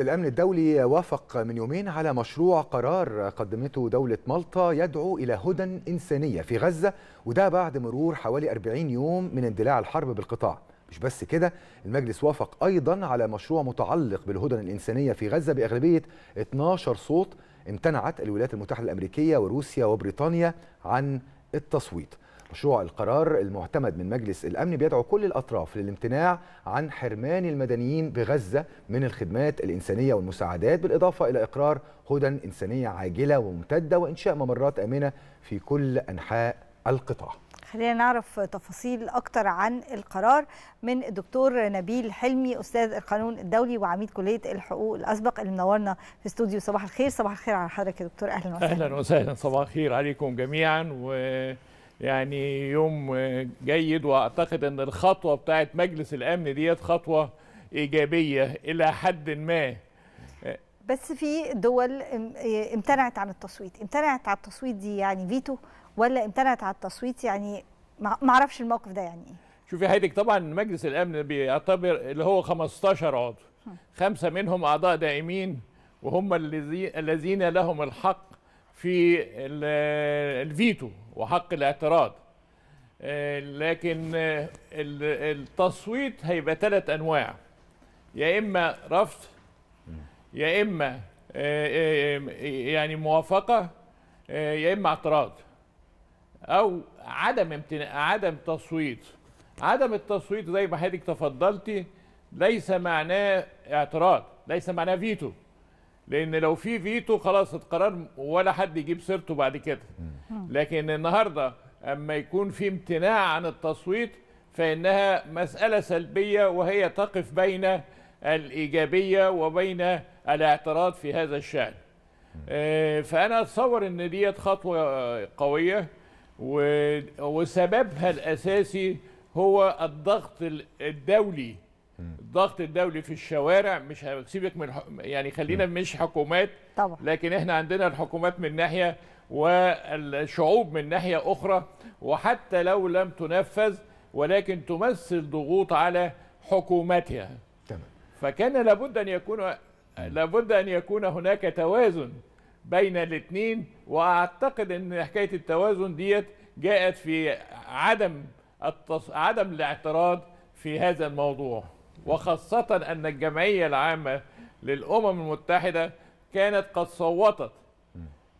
الأمن الدولي وافق من يومين على مشروع قرار قدمته دولة مالطا يدعو إلى هدى إنسانية في غزة وده بعد مرور حوالي 40 يوم من اندلاع الحرب بالقطاع مش بس كده المجلس وافق أيضا على مشروع متعلق بالهدى الإنسانية في غزة بأغلبية 12 صوت امتنعت الولايات المتحدة الأمريكية وروسيا وبريطانيا عن التصويت مشروع القرار المعتمد من مجلس الأمن بيدعو كل الأطراف للامتناع عن حرمان المدنيين بغزة من الخدمات الإنسانية والمساعدات بالإضافة إلى إقرار هدى إنسانية عاجلة وممتدة وإنشاء ممرات آمنة في كل أنحاء القطاع خلينا نعرف تفاصيل أكتر عن القرار من الدكتور نبيل حلمي أستاذ القانون الدولي وعميد كلية الحقوق الأسبق اللي منورنا في استوديو صباح الخير صباح الخير على حضرتك يا دكتور أهلا وسهلا أهلا وسهلا صباح الخير عليكم جميعا و يعني يوم جيد واعتقد ان الخطوه بتاعت مجلس الامن ديت خطوه ايجابيه الى حد ما بس في دول امتنعت عن التصويت امتنعت عن التصويت دي يعني فيتو ولا امتنعت عن التصويت يعني ما اعرفش الموقف ده يعني ايه شوفي حضرتك طبعا مجلس الامن بيعتبر اللي هو 15 عضو خمسه منهم اعضاء دائمين وهم الذين لهم الحق في الفيتو وحق الاعتراض آه، لكن آه، التصويت هيبقى ثلاث انواع يا اما رفض يا اما آه، يعني موافقه يا اما اعتراض او عدم امتناع عدم تصويت عدم التصويت زي ما حضرتك تفضلتي ليس معناه اعتراض ليس معناه فيتو لان لو في فيتو خلاص القرار ولا حد يجيب سيرته بعد كده لكن النهارده اما يكون في امتناع عن التصويت فانها مساله سلبيه وهي تقف بين الايجابيه وبين الاعتراض في هذا الشان آه، فانا اتصور ان ديت خطوه قويه وسببها الاساسي هو الضغط الدولي الضغط الدولي في الشوارع مش هسيبك من يعني خلينا مش حكومات طبعا. لكن احنا عندنا الحكومات من ناحيه والشعوب من ناحيه اخرى وحتى لو لم تنفذ ولكن تمثل ضغوط على حكوماتها تمام فكان لابد ان يكون أيوة. لابد ان يكون هناك توازن بين الاثنين واعتقد ان حكايه التوازن ديت جاءت في عدم التص... عدم الاعتراض في هذا الموضوع وخاصة أن الجمعية العامة للأمم المتحدة كانت قد صوتت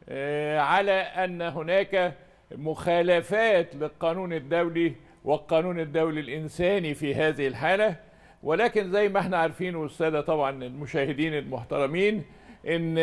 آه، على أن هناك مخالفات للقانون الدولي والقانون الدولي الإنساني في هذه الحالة ولكن زي ما احنا عارفين والسادة طبعا المشاهدين المحترمين أن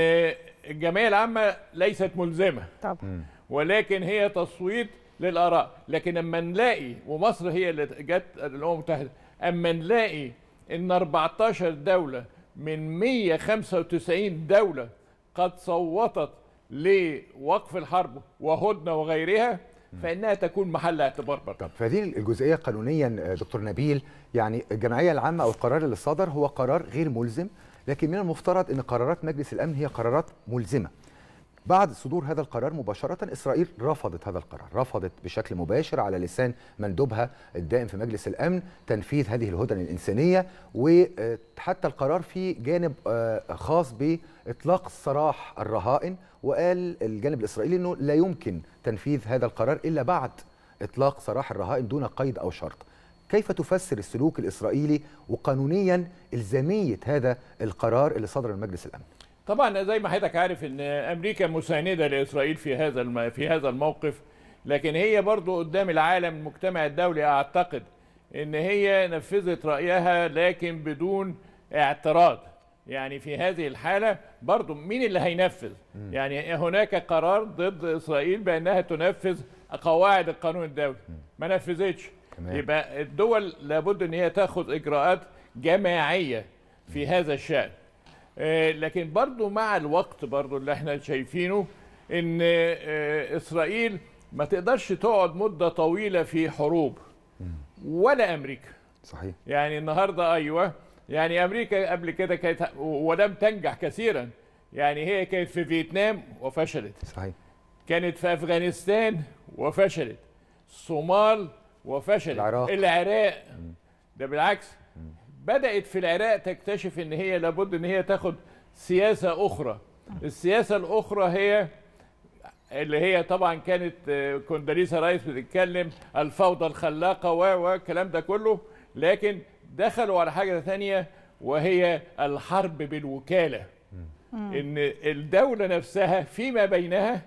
الجمعية العامة ليست ملزمة طبعا ولكن هي تصويت للآراء لكن أما نلاقي ومصر هي اللي جت الأمم المتحدة أما نلاقي ان 14 دوله من 195 دوله قد صوتت لوقف الحرب وهدنه وغيرها فانها تكون محل اعتبار برضه. طب فهذه الجزئيه قانونيا آه، دكتور نبيل يعني الجمعيه العامه او القرار اللي صدر هو قرار غير ملزم لكن من المفترض ان قرارات مجلس الامن هي قرارات ملزمه. بعد صدور هذا القرار مباشرة إسرائيل رفضت هذا القرار رفضت بشكل مباشر على لسان مندوبها الدائم في مجلس الأمن تنفيذ هذه الهدن الإنسانية وحتى القرار في جانب آه، خاص بإطلاق سراح الرهائن وقال الجانب الإسرائيلي أنه لا يمكن تنفيذ هذا القرار إلا بعد إطلاق سراح الرهائن دون قيد أو شرط كيف تفسر السلوك الإسرائيلي وقانونيا إلزامية هذا القرار اللي صدر من مجلس الأمن؟ طبعا زي ما حضرتك عارف ان امريكا مساندة لاسرائيل في هذا في هذا الموقف لكن هي برضو قدام العالم المجتمع الدولي اعتقد ان هي نفذت رايها لكن بدون اعتراض يعني في هذه الحاله برضو مين اللي هينفذ يعني هناك قرار ضد اسرائيل بانها تنفذ قواعد القانون الدولي ما نفذتش يبقى الدول لابد ان هي تاخذ اجراءات جماعيه في هذا الشان آه، لكن برضو مع الوقت برضو اللي احنا شايفينه ان آه، اسرائيل ما تقدرش تقعد مده طويله في حروب ولا امريكا صحيح يعني النهارده ايوه يعني امريكا قبل كده كانت ولم تنجح كثيرا يعني هي كانت في فيتنام وفشلت صحيح كانت في افغانستان وفشلت الصومال وفشلت العراق العراق ده بالعكس بدأت في العراق تكتشف ان هي لابد ان هي تاخد سياسة أخرى السياسة الأخرى هي اللي هي طبعا كانت آه، كونداليسا رايس بتتكلم الفوضى الخلاقة والكلام ده كله لكن دخلوا على حاجة ثانية وهي الحرب بالوكالة ان الدولة نفسها فيما بينها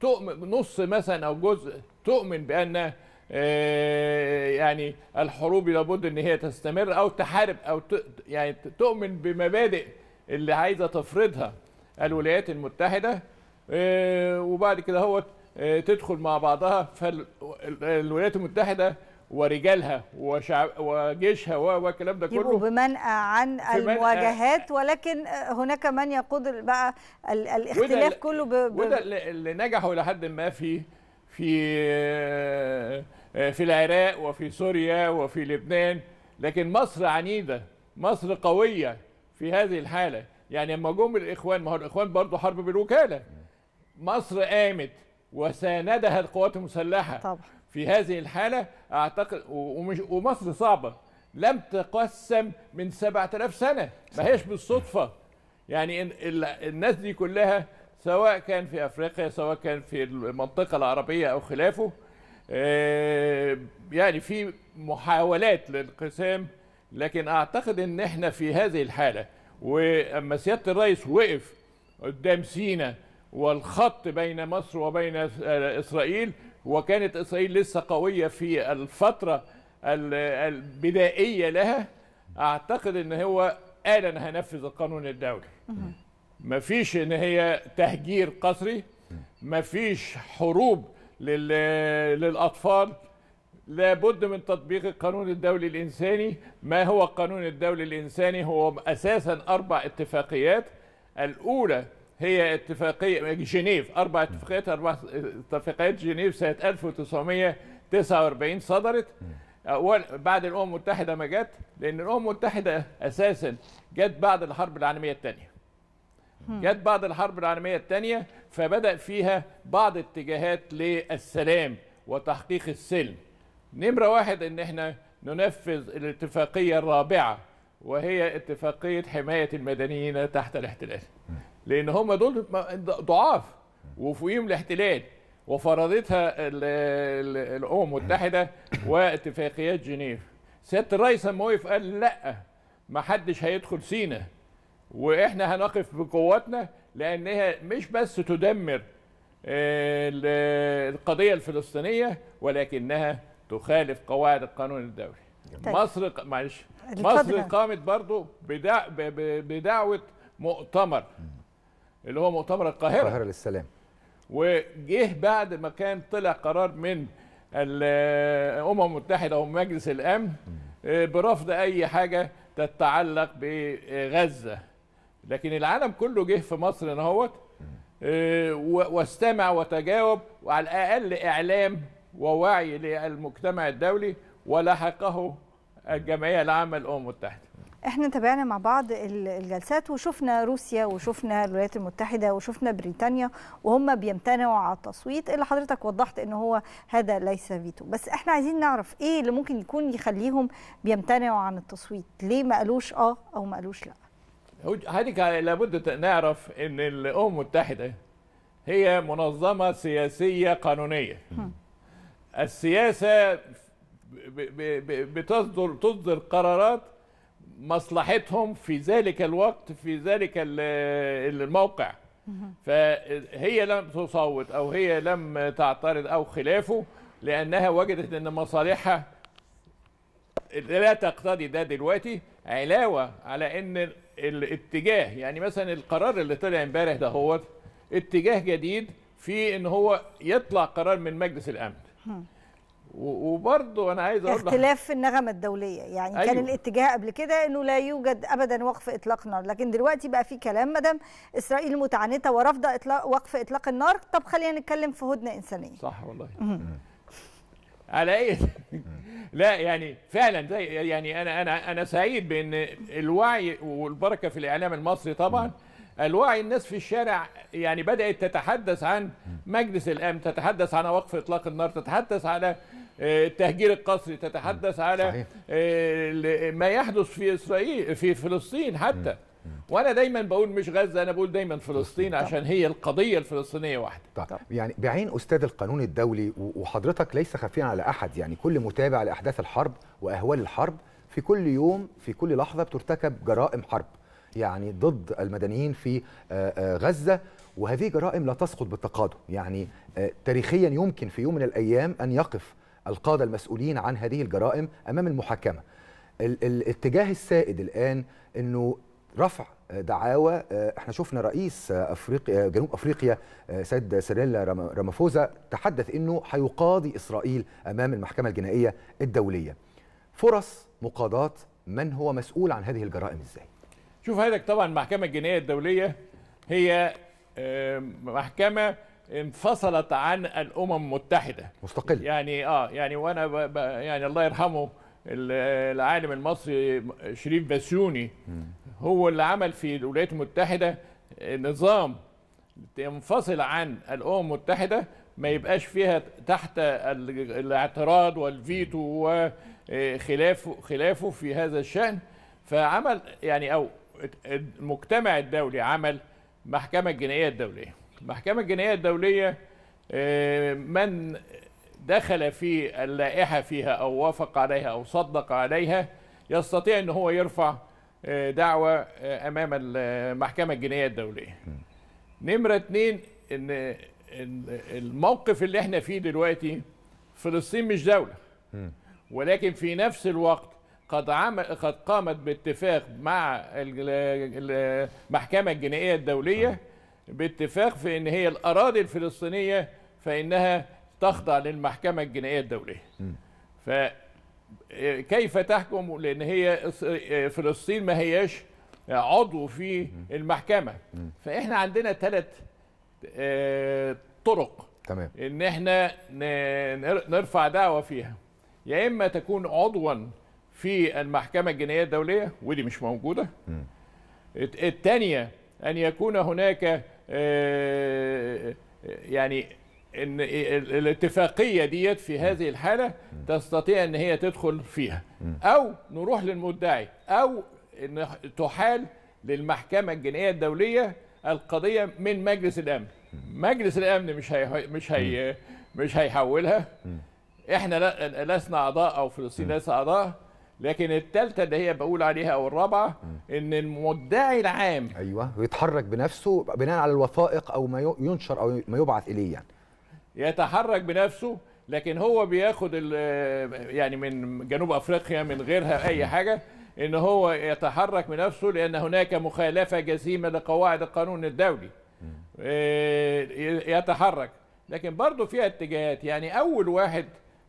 تؤمن نص مثلا أو جزء تؤمن بأن آه، يعني الحروب لابد ان هي تستمر او تحارب او يعني تؤمن بمبادئ اللي عايزه تفرضها الولايات المتحده آه، وبعد كده هو آه، تدخل مع بعضها فالولايات المتحده ورجالها وشعب وجيشها والكلام ده كله بمنأى عن المواجهات ولكن هناك من يقود بقى الاختلاف كله وده اللي نجحوا لحد ما في في آه، في العراق وفي سوريا وفي لبنان لكن مصر عنيده مصر قويه في هذه الحاله يعني لما جم الاخوان ما هو الاخوان برضه حرب بالوكاله مصر قامت وساندها القوات المسلحه طبعا. في هذه الحاله اعتقد ومش ومصر صعبه لم تقسم من 7000 سنه ما هيش بالصدفه يعني الناس دي كلها سواء كان في افريقيا سواء كان في المنطقه العربيه او خلافه آه، يعني في محاولات للانقسام لكن اعتقد ان احنا في هذه الحاله واما سياده الرئيس وقف قدام سينا والخط بين مصر وبين آه، اسرائيل وكانت اسرائيل لسه قويه في الفتره البدائيه لها اعتقد ان هو قال انا هنفذ القانون الدولي مفيش ان هي تهجير قسري مفيش حروب للاطفال لابد من تطبيق القانون الدولي الانساني ما هو القانون الدولي الانساني هو اساسا اربع اتفاقيات الاولى هي اتفاقيه جنيف اربع اتفاقيات اربع اتفاقيات جنيف سنه 1949 صدرت أول بعد الامم المتحده ما جت لان الامم المتحده اساسا جت بعد الحرب العالميه الثانيه جت بعد الحرب العالميه الثانيه فبدا فيها بعض اتجاهات للسلام وتحقيق السلم نمره واحد ان احنا ننفذ الاتفاقيه الرابعه وهي اتفاقيه حمايه المدنيين تحت الاحتلال لان هم دول ضعاف وفوقيهم الاحتلال وفرضتها الامم المتحده واتفاقيات جنيف سياده الرئيس لما وقف قال لا ما حدش هيدخل سينا واحنا هنقف بقواتنا لانها مش بس تدمر آه، القضيه الفلسطينيه ولكنها تخالف قواعد القانون الدولي طيب. مصر معلش مصر قامت برضو بدع... بدعوه مؤتمر اللي هو مؤتمر القاهره القاهره للسلام وجه بعد ما كان طلع قرار من الامم المتحده ومجلس الامن آه، برفض اي حاجه تتعلق بغزه لكن العالم كله جه في مصر اهوت آه، واستمع وتجاوب وعلى الاقل اعلام ووعي للمجتمع الدولي ولحقه الجمعيه العامه للامم المتحده. احنا تابعنا مع بعض الجلسات وشفنا روسيا وشفنا الولايات المتحده وشفنا بريطانيا وهم بيمتنعوا على التصويت اللي حضرتك وضحت ان هو هذا ليس فيتو بس احنا عايزين نعرف ايه اللي ممكن يكون يخليهم بيمتنعوا عن التصويت ليه ما قالوش اه او ما قالوش لا هذيك لابد نعرف ان الامم المتحده هي منظمه سياسيه قانونيه السياسه بتصدر تصدر قرارات مصلحتهم في ذلك الوقت في ذلك الموقع فهي لم تصوت او هي لم تعترض او خلافه لانها وجدت ان مصالحها لا تقتضي ده دلوقتي علاوه على ان الاتجاه يعني مثلا القرار اللي طلع امبارح ده هو اتجاه جديد في ان هو يطلع قرار من مجلس الامن وبرضه انا عايز اقول اختلاف في النغمه الدوليه يعني أيوه. كان الاتجاه قبل كده انه لا يوجد ابدا وقف اطلاق نار لكن دلوقتي بقى في كلام ما دام اسرائيل متعنته ورافضه اطلاق وقف اطلاق النار طب خلينا نتكلم في هدنه انسانيه صح والله على ايه لا يعني فعلا زي يعني انا انا انا سعيد بان الوعي والبركه في الاعلام المصري طبعا الوعي الناس في الشارع يعني بدات تتحدث عن مجلس الامن تتحدث عن وقف اطلاق النار تتحدث على آه، التهجير القسري تتحدث على صحيح. آه، ما يحدث في اسرائيل في فلسطين حتى م. وانا دايما بقول مش غزه انا بقول دايما فلسطين عشان هي القضيه الفلسطينيه واحده طب. طب. يعني بعين استاذ القانون الدولي وحضرتك ليس خفيا على احد يعني كل متابع لاحداث الحرب واهوال الحرب في كل يوم في كل لحظه بترتكب جرائم حرب يعني ضد المدنيين في آه، آه، غزه وهذه جرائم لا تسقط بالتقادم يعني آه، تاريخيا يمكن في يوم من الايام ان يقف القاده المسؤولين عن هذه الجرائم امام المحاكمه الاتجاه السائد الان انه رفع دعاوى آه، احنا شفنا رئيس آه، افريقيا آه، جنوب افريقيا سيد سيريلا رامافوزا تحدث انه هيقاضي اسرائيل امام المحكمه الجنائيه الدوليه فرص مقاضاه من هو مسؤول عن هذه الجرائم ازاي شوف حضرتك طبعا المحكمه الجنائيه الدوليه هي محكمه انفصلت عن الامم المتحده مستقله يعني اه يعني وانا ب... يعني الله يرحمه العالم المصري شريف بسيوني هو اللي عمل في الولايات المتحدة آه، نظام تنفصل عن الأمم المتحدة ما يبقاش فيها تحت الاعتراض والفيتو وخلافه خلافه في هذا الشأن فعمل يعني أو المجتمع الدولي عمل محكمة جنائية الدولية المحكمة الجنائية الدولية آه، من دخل في اللائحة فيها أو وافق عليها أو صدق عليها يستطيع أن هو يرفع آه، دعوه آه، امام آه، المحكمه الجنائيه الدوليه. نمره اتنين ان الموقف اللي احنا فيه دلوقتي فلسطين مش دوله ولكن في نفس الوقت قد عمل قد قامت باتفاق مع المحكمه الجنائيه الدوليه باتفاق في ان هي الاراضي الفلسطينيه فانها تخضع للمحكمه الجنائيه الدوليه. ف كيف تحكم لان هي فلسطين ما هياش عضو في المحكمه فاحنا عندنا ثلاث آه، طرق تمام ان احنا نرفع دعوه فيها يا اما تكون عضوا في المحكمه الجنائيه الدوليه ودي مش موجوده الثانيه ان يكون هناك آه، يعني ان الاتفاقيه ديت في هذه الحاله تستطيع ان هي تدخل فيها او نروح للمدعي او ان تحال للمحكمه الجنائيه الدوليه القضيه من مجلس الامن مجلس الامن مش هي مش هي مش هيحولها احنا لسنا اعضاء او فلسطين لسنا اعضاء لكن الثالثه اللي هي بقول عليها او الرابعه ان المدعي العام ايوه يتحرك بنفسه بناء على الوثائق او ما ينشر او ما يبعث اليه يعني يتحرك بنفسه لكن هو بياخد يعني من جنوب افريقيا من غيرها اي حاجه ان هو يتحرك بنفسه لان هناك مخالفه جسيمه لقواعد القانون الدولي آه، يتحرك لكن برضه فيها اتجاهات يعني اول واحد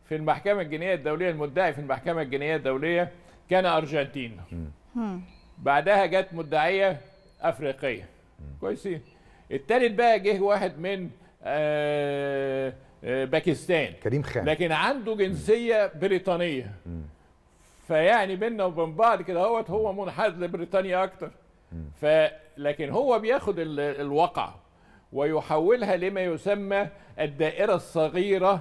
في المحكمه الجنائيه الدوليه المدعي في المحكمه الجنائيه الدوليه كان ارجنتين بعدها جت مدعيه افريقيه كويسين التالت بقى جه واحد من آه، آه، باكستان كريم خان لكن عنده جنسيه بريطانيه فيعني بينا وبين بعض كده هو هو منحاز لبريطانيا اكتر ف لكن هو بياخد الواقع ويحولها لما يسمى الدائره الصغيره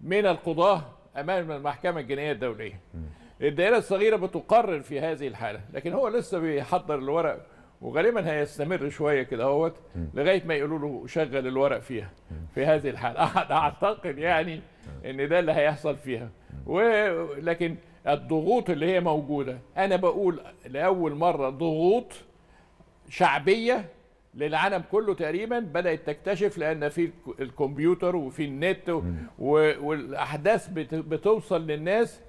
من القضاه امام المحكمه الجنائيه الدوليه الدائره الصغيره بتقرر في هذه الحاله لكن هو لسه بيحضر الورق وغالبا هيستمر شويه كده اهوت لغايه ما يقولوا له شغل الورق فيها في هذه الحاله اعتقد يعني ان ده اللي هيحصل فيها ولكن الضغوط اللي هي موجوده انا بقول لاول مره ضغوط شعبيه للعالم كله تقريبا بدات تكتشف لان في الكمبيوتر وفي النت والاحداث بتوصل للناس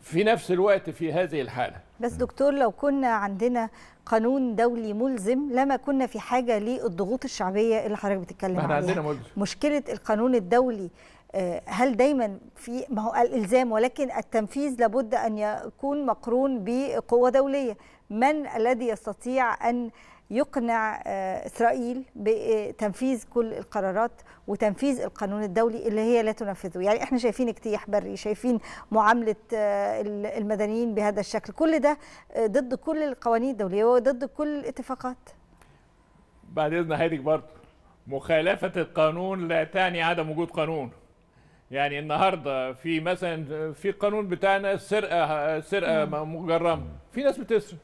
في نفس الوقت في هذه الحاله بس دكتور لو كنا عندنا قانون دولي ملزم لما كنا في حاجه للضغوط الشعبيه اللي حضرتك بتتكلم عليها عندنا ملزم. مشكله القانون الدولي آه، هل دايما في ما هو الالزام ولكن التنفيذ لابد ان يكون مقرون بقوه دوليه من الذي يستطيع ان يقنع آه، اسرائيل بتنفيذ كل القرارات وتنفيذ القانون الدولي اللي هي لا تنفذه يعني احنا شايفين اجتياح بري شايفين معامله آه، المدنيين بهذا الشكل كل ده آه، ضد كل القوانين الدوليه وضد كل الاتفاقات بعد اذن حضرتك برضه مخالفه القانون لا تعني عدم وجود قانون يعني النهارده في مثلا في القانون بتاعنا السرقه السرقه مجرمه في ناس بتسرق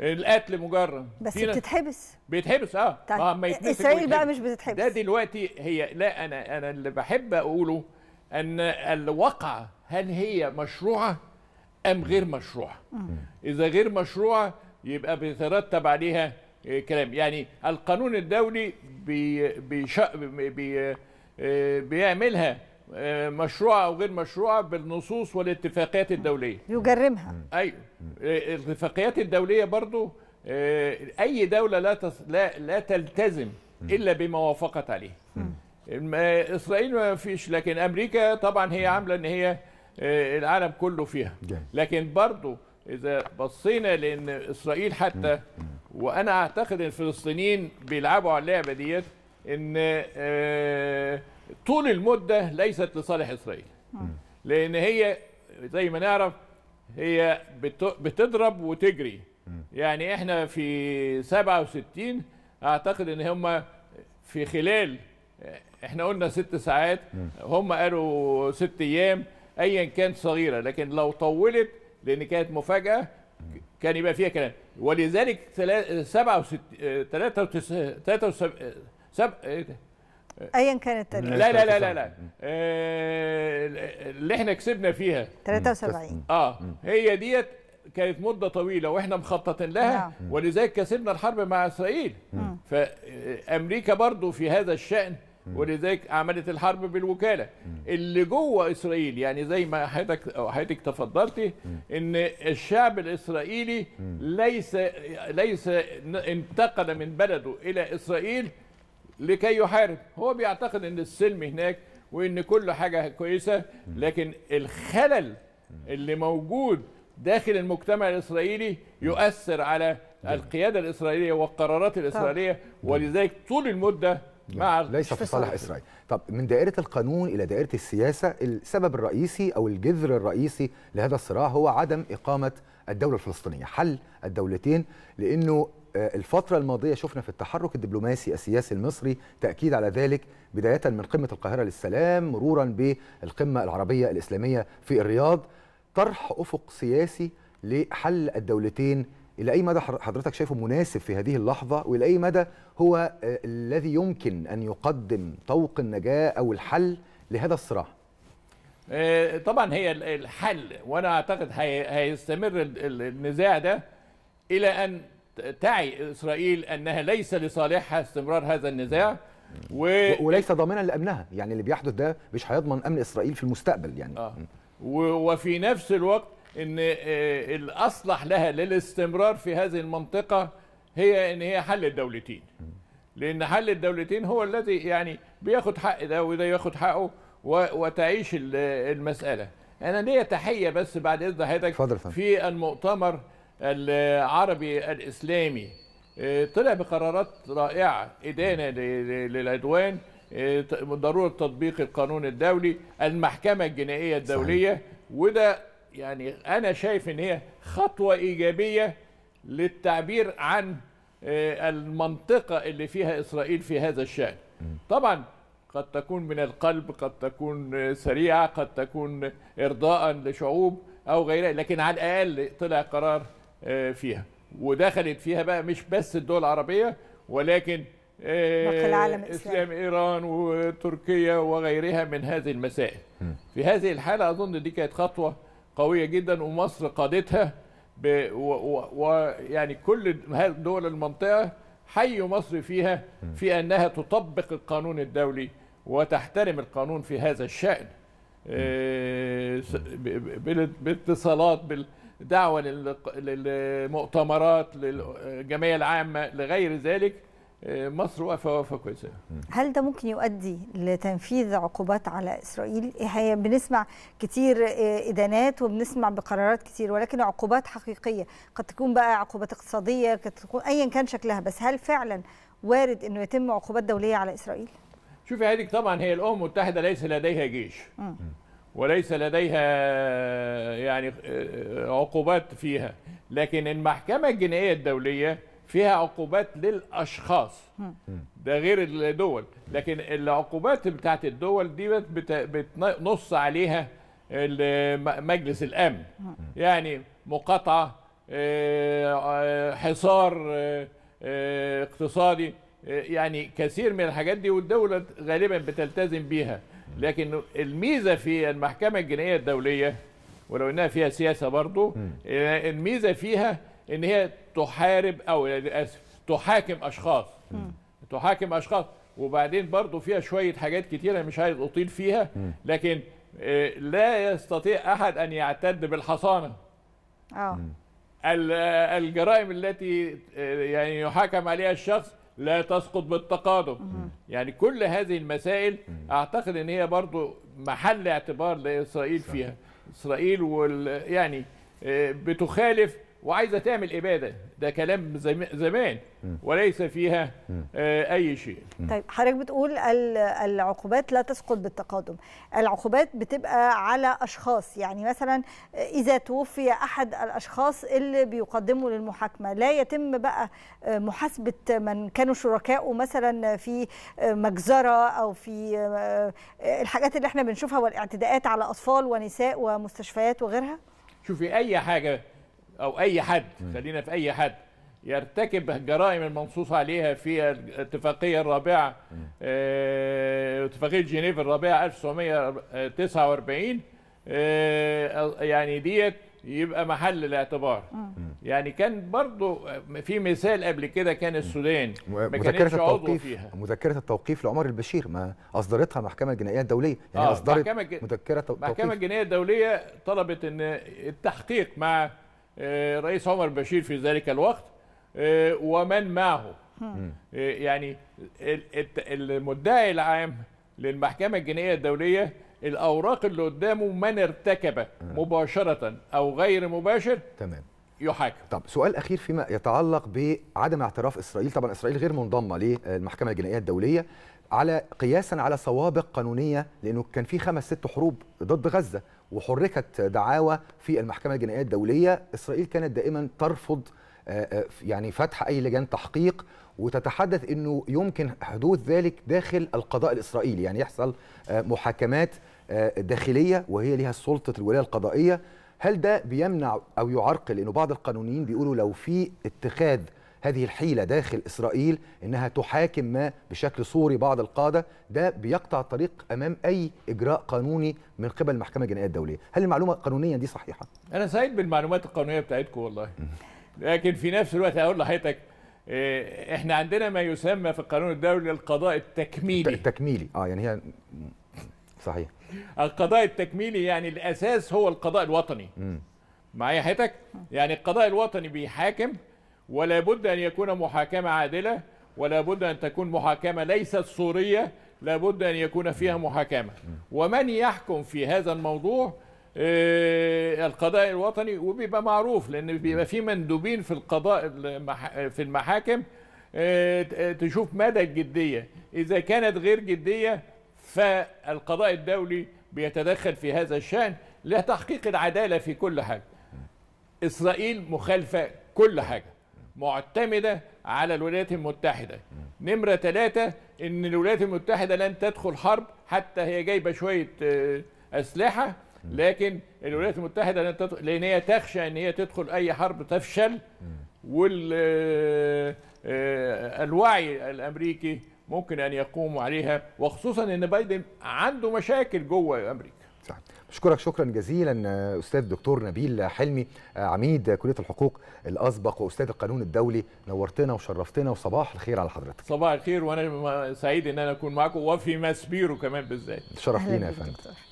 القتل مجرد بس بتتحبس بيتحبس اه طيب، اه ما اسرائيل بقى مش بتتحبس ده دلوقتي هي لا انا انا اللي بحب اقوله ان الواقعه هل هي مشروعه ام غير مشروعه اذا غير مشروعه يبقى بيترتب عليها آه، كلام يعني القانون الدولي بي بي بي آه، بيعملها آه، مشروعه او غير مشروعه بالنصوص والاتفاقيات الدوليه يجرمها ايوه آه، الاتفاقيات الدوليه برضو آه، اي دوله لا لا, لا تلتزم الا بما وافقت عليه اسرائيل ما فيش لكن امريكا طبعا هي عامله ان هي العالم كله فيها لكن برضو اذا بصينا لان اسرائيل حتى وانا اعتقد الفلسطينيين بيلعبوا على اللعبه ديت ان طول المدة ليست لصالح إسرائيل لأن هي زي ما نعرف هي بتضرب وتجري يعني احنا في 67 اعتقد ان هم في خلال احنا قلنا ست ساعات هم قالوا ست ايام ايا كانت صغيره لكن لو طولت لان كانت مفاجاه كان يبقى فيها كلام ولذلك 67 93 ايا كانت لا لا لا لا لا آه، اللي احنا كسبنا فيها 73 اه هي ديت كانت مده طويله واحنا مخططين لها نعم. ولذلك كسبنا الحرب مع اسرائيل فامريكا آه، برضو في هذا الشان ولذلك عملت الحرب بالوكاله اللي جوه اسرائيل يعني زي ما حضرتك حضرتك تفضلتي ان الشعب الاسرائيلي ليس ليس انتقل من بلده الى اسرائيل لكي يحارب هو بيعتقد ان السلم هناك وان كل حاجه كويسه لكن الخلل اللي موجود داخل المجتمع الاسرائيلي يؤثر على القياده الاسرائيليه والقرارات الاسرائيليه ولذلك طول المده مع ليس في صالح اسرائيل طب من دائره القانون الى دائره السياسه السبب الرئيسي او الجذر الرئيسي لهذا الصراع هو عدم اقامه الدوله الفلسطينيه حل الدولتين لانه آه، الفترة الماضية شفنا في التحرك الدبلوماسي السياسي المصري تأكيد على ذلك بداية من قمة القاهرة للسلام مرورا بالقمة العربية الإسلامية في الرياض طرح أفق سياسي لحل الدولتين إلى أي مدى حضرتك شايفه مناسب في هذه اللحظة وإلى أي مدى هو آه، الذي يمكن أن يقدم طوق النجاة أو الحل لهذا الصراع آه، طبعا هي الحل وأنا أعتقد هيستمر النزاع ده إلى أن تعي اسرائيل انها ليس لصالحها استمرار هذا النزاع و... وليس ضامنا لامنها يعني اللي بيحدث ده مش هيضمن امن اسرائيل في المستقبل يعني آه. و... وفي نفس الوقت ان آه، الاصلح لها للاستمرار في هذه المنطقه هي ان هي حل الدولتين لان حل الدولتين هو الذي يعني بياخد حق ده وده ياخد حقه و... وتعيش المساله انا ليا تحيه بس بعد اذن حضرتك في المؤتمر العربي الإسلامي آه، طلع بقرارات رائعة إدانة للعدوان آه، ضرورة تطبيق القانون الدولي المحكمة الجنائية الدولية وده يعني أنا شايف إن هي خطوة إيجابية للتعبير عن آه، المنطقة اللي فيها إسرائيل في هذا الشأن طبعا قد تكون من القلب قد تكون سريعة قد تكون إرضاء لشعوب أو غيرها لكن على الأقل طلع قرار آه، فيها ودخلت فيها بقى مش بس الدول العربيه ولكن آه، العالم اسلام ايران وتركيا وغيرها من هذه المسائل في هذه الحاله اظن دي كانت خطوه قويه جدا ومصر قادتها ويعني كل دول المنطقه حي مصر فيها في انها تطبق القانون الدولي وتحترم القانون في هذا الشان آه، بالاتصالات بال دعوه للمؤتمرات للجمعيه العامه لغير ذلك مصر واقفه واقفة كويسه هل ده ممكن يؤدي لتنفيذ عقوبات على اسرائيل هي بنسمع كتير آه، ادانات وبنسمع بقرارات كتير ولكن عقوبات حقيقيه قد تكون بقى عقوبات اقتصاديه قد تكون ايا كان شكلها بس هل فعلا وارد انه يتم عقوبات دوليه على اسرائيل شوفي هذه طبعا هي الامم المتحده ليس لديها جيش م. وليس لديها يعني عقوبات فيها لكن المحكمة الجنائية الدولية فيها عقوبات للأشخاص ده غير الدول لكن العقوبات بتاعت الدول دي بتنص عليها مجلس الأمن يعني مقاطعة آه، آه، حصار آه، اقتصادي يعني كثير من الحاجات دي والدولة غالبا بتلتزم بيها لكن الميزه في المحكمه الجنائيه الدوليه ولو انها فيها سياسه برضه الميزه فيها ان هي تحارب او اسف تحاكم اشخاص تحاكم اشخاص وبعدين برضه فيها شويه حاجات كتيره مش عايز اطيل فيها لكن آه، لا يستطيع احد ان يعتد بالحصانه اه الجرائم التي آه، يعني يحاكم عليها الشخص لا تسقط بالتقادم يعني كل هذه المسائل اعتقد ان هي برضو محل اعتبار لاسرائيل فيها اسرائيل وال يعني آه، بتخالف وعايزه تعمل اباده ده كلام زمان وليس فيها آه، اي شيء طيب حضرتك بتقول العقوبات لا تسقط بالتقادم العقوبات بتبقى على اشخاص يعني مثلا اذا توفي احد الاشخاص اللي بيقدموا للمحاكمه لا يتم بقى آه، محاسبه من كانوا شركائه مثلا في آه، مجزره او في الحاجات اللي احنا بنشوفها والاعتداءات على اطفال ونساء ومستشفيات وغيرها شوفي اي حاجه او اي حد خلينا في اي حد يرتكب جرائم المنصوص عليها في الاتفاقيه الرابعه اه اتفاقيه جنيف الرابعه 1949 اه يعني ديت يبقى محل الاعتبار يعني كان برضو في مثال قبل كده كان السودان ما كانتش عضو فيها مذكره التوقيف لعمر البشير ما اصدرتها المحكمه الجنائيه الدوليه يعني آه اصدرت محكمة مذكره التوقيف المحكمه الجنائيه الدوليه طلبت ان التحقيق مع آه، رئيس عمر بشير في ذلك الوقت آه، ومن معه آه، يعني المدعي العام للمحكمة الجنائية الدولية الأوراق اللي قدامه من ارتكب مباشرة أو غير مباشر تمام يحاكم طب سؤال اخير فيما يتعلق بعدم اعتراف اسرائيل طبعا اسرائيل غير منضمه للمحكمه الجنائيه الدوليه على قياسا على سوابق قانونيه لانه كان في خمس ست حروب ضد غزه وحركت دعاوى في المحكمه الجنائيه الدوليه اسرائيل كانت دائما ترفض آه، آه، يعني فتح اي لجان تحقيق وتتحدث انه يمكن حدوث ذلك داخل القضاء الاسرائيلي يعني يحصل آه، محاكمات داخليه وهي لها سلطه الولايه القضائيه هل ده بيمنع او يعرقل انه بعض القانونيين بيقولوا لو في اتخاذ هذه الحيلة داخل إسرائيل أنها تحاكم ما بشكل صوري بعض القادة ده بيقطع الطريق أمام أي إجراء قانوني من قبل المحكمة الجنائية الدولية هل المعلومة قانونيا دي صحيحة؟ أنا سعيد بالمعلومات القانونية بتاعتكم والله لكن في نفس الوقت هقول لحضرتك إيه، احنا عندنا ما يسمى في القانون الدولي القضاء التكميلي التكميلي اه يعني هي صحيح القضاء التكميلي يعني الاساس هو القضاء الوطني معايا حياتك يعني القضاء الوطني بيحاكم ولا بد أن يكون محاكمة عادلة ولا بد أن تكون محاكمة ليست صورية لا بد أن يكون فيها محاكمة ومن يحكم في هذا الموضوع آه، القضاء الوطني وبيبقى معروف لأن بيبقى في مندوبين في القضاء في المحاكم آه، تشوف مدى الجدية إذا كانت غير جدية فالقضاء الدولي بيتدخل في هذا الشأن لتحقيق العدالة في كل حاجة إسرائيل مخالفة كل حاجة معتمدة على الولايات المتحدة نمرة ثلاثة أن الولايات المتحدة لن تدخل حرب حتى هي جايبة شوية آه، أسلحة لكن الولايات المتحدة لن تدخل لأن هي تخشى أن هي تدخل أي حرب تفشل والوعي آه، آه، الأمريكي ممكن أن يقوموا عليها وخصوصا أن بايدن عنده مشاكل جوه أمريكا صح. اشكرك شكرا جزيلا استاذ دكتور نبيل حلمي عميد كليه الحقوق الاسبق واستاذ القانون الدولي نورتنا وشرفتنا وصباح الخير على حضرتك صباح الخير وانا سعيد ان انا اكون معاكم وفي ماسبيرو كمان بالذات شرف لينا يا فندم